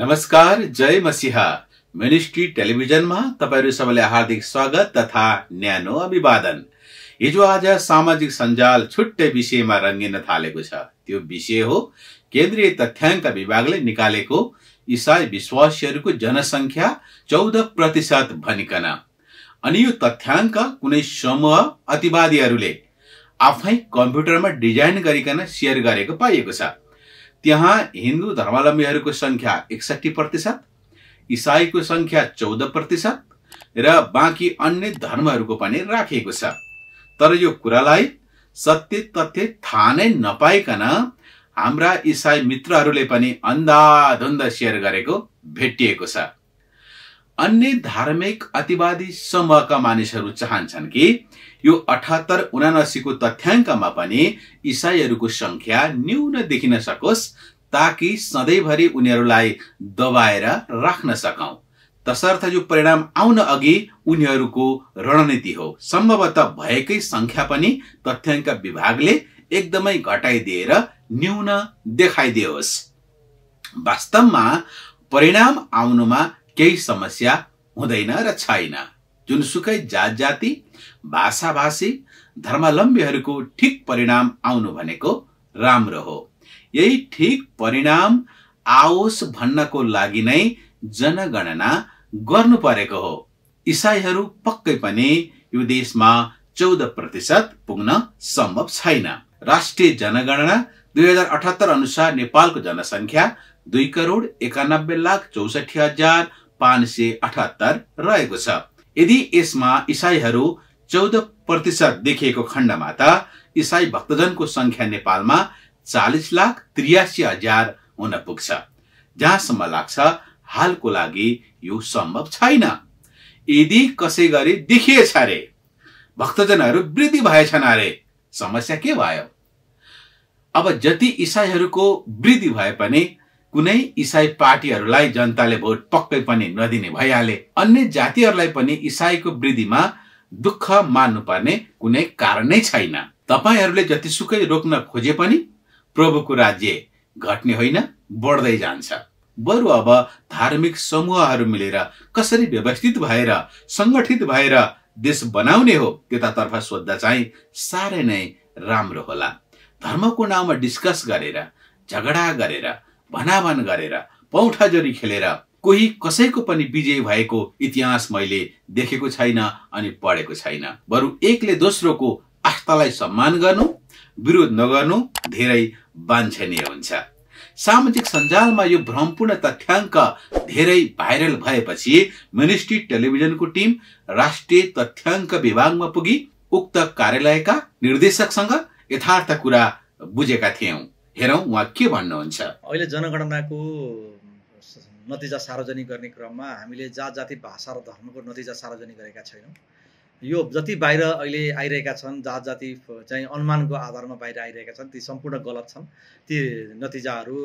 नमस्कार जय मसिहा मिनिस्ट्री टेलिभिजनमा तपाईँहरू सबैलाई हार्दिक स्वागत तथा न्यानो अभिवादन हिजो आज सामाजिक सञ्जाल छुट्टै विषयमा रङ्गिन थालेको छ त्यो विषय हो केन्द्रीय तथ्याङ्क विभागले निकालेको इसाई विश्वासीहरूको जनसङ्ख्या चौध प्रतिशत भनिकन अनि यो तथ्याङ्क कुनै समूह अतिवादीहरूले आफै कम्प्युटरमा डिजाइन गरिकन सेयर गरेको पाइएको छ त्यहाँ हिन्दू धर्मावलम्बीहरूको सङ्ख्या एकसाठी प्रतिशत इसाईको सङ्ख्या चौध प्रतिशत र बाँकी अन्य धर्महरूको पनि राखिएको छ तर यो कुरालाई सत्य तथ्य थाहा नै नपाइकन हाम्रा इसाई मित्रहरूले पनि अन्धाधुन्ध सेयर गरेको भेटिएको छ अन्य धार्मिक अतिवादी समूहका मानिसहरू चाहन्छन् कि यो अठहत्तर उनासीको तथ्याङ्कमा पनि इसाईहरूको सङ्ख्या न्यून देखिन सकोस् ताकि सधैँभरि उनीहरूलाई दबाएर राख्न सकौँ तसर्थ यो परिणाम आउन अघि उनीहरूको रणनीति हो सम्भवतः भएकै सङ्ख्या पनि तथ्याङ्क विभागले एकदमै घटाइदिएर न्यून देखाइदियोस् वास्तवमा परिणाम आउनुमा केही समस्या हुँदैन र छैन जुनसुकै जात जाति भाषाभाषी धर्मावलम्बीहरूको ठिक परिणाम आउनु भनेको राम्रो हो यही ठिक परिणाम आओस् भन्नको लागि नै जनगणना गर्नु परेको हो इसाईहरू पक्कै पनि यो देशमा चौध प्रतिशत पुग्न सम्भव छैन राष्ट्रिय जनगणना दुई हजार अठहत्तर अनुसार नेपालको जनसङ्ख्या दुई करोड एकानब्बे लाख चौसठी हजार पाँच सय अठहत्तर रहेको छ यदि यसमा इसाईहरू चौध प्रतिशत देखिएको खण्डमा त इसाई भक्तजनको संख्या नेपालमा चालिस लाख त्रियासी हजार हुन पुग्छ जहाँसम्म लाग्छ हालको लागि यो सम्भव छैन यदि कसै गरी देखिएछ अरे भक्तजनहरू वृद्धि भएछन् अरे समस्या के भयो अब जति इसाईहरूको वृद्धि भए पनि कुनै इसाई पार्टीहरूलाई जनताले भोट पक्कै पनि नदिने भइहाले अन्य जातिहरूलाई पनि इसाईको वृद्धिमा दुःख पर्ने कुनै कारण नै छैन तपाईँहरूले जतिसुकै रोक्न खोजे पनि प्रभुको राज्य घट्ने होइन बढ्दै जान्छ बरु अब धार्मिक समूहहरू मिलेर कसरी व्यवस्थित भएर सङ्गठित भएर देश बनाउने हो त्यतातर्फ सोद्धा चाहिँ साह्रै नै राम्रो होला धर्मको नाउँमा डिस्कस गरेर झगडा गरेर भनाभन गरेर पौठा जोरी खेलेर कोही कसैको पनि विजय भएको इतिहास मैले देखेको छैन अनि पढेको छैन बरु एकले दोस्रोको आस्थालाई सम्मान गर्नु विरोध नगर्नु धेरै वाञ्छनीय हुन्छ सामाजिक सञ्जालमा यो भ्रमपूर्ण तथ्याङ्क धेरै भाइरल भएपछि मिनिस्ट्री टेलिभिजनको टिम राष्ट्रिय तथ्याङ्क विभागमा पुगी उक्त कार्यालयका निर्देशकसँग यथार्थ कुरा बुझेका थियौँ हेरौँ उहाँ के भन्नुहुन्छ अहिले जनगणनाको नतिजा सार्वजनिक गर्ने क्रममा हामीले जात जाति भाषा र धर्मको नतिजा सार्वजनिक गरेका छैनौँ यो जति बाहिर अहिले आइरहेका छन् जात जाति चाहिँ अनुमानको आधारमा बाहिर आइरहेका छन् ती सम्पूर्ण गलत छन् ती नतिजाहरू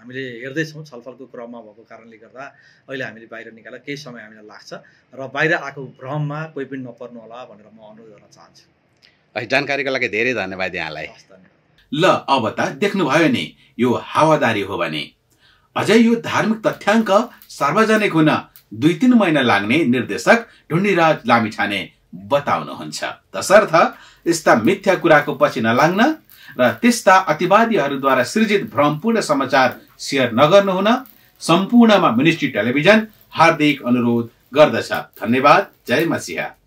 हामीले हेर्दैछौँ छलफलको क्रममा भएको कारणले गर्दा अहिले हामीले बाहिर निकाल्दा केही समय हामीलाई लाग्छ र बाहिर आएको भ्रममा कोही पनि नपर्नु होला भनेर म अनुरोध गर्न चाहन्छु जानकारीको लागि धेरै धन्यवाद यहाँलाई धन्यवाद ल अब त देख्नुभयो नि यो हावादारी हो भने अझै यो धार्मिक तथ्याङ्क सार्वजनिक हुन दुई तिन महिना लाग्ने निर्देशक ढुण्डीराज लामिछाने बताउनुहुन्छ तसर्थ यस्ता मिथ्या कुराको पछि नलाग्न र त्यस्ता अतिवादीहरूद्वारा सृजित भ्रमपूर्ण समाचार सेयर हुन सम्पूर्णमा मिनिस्ट्री टेलिभिजन हार्दिक अनुरोध गर्दछ धन्यवाद जय मसिहा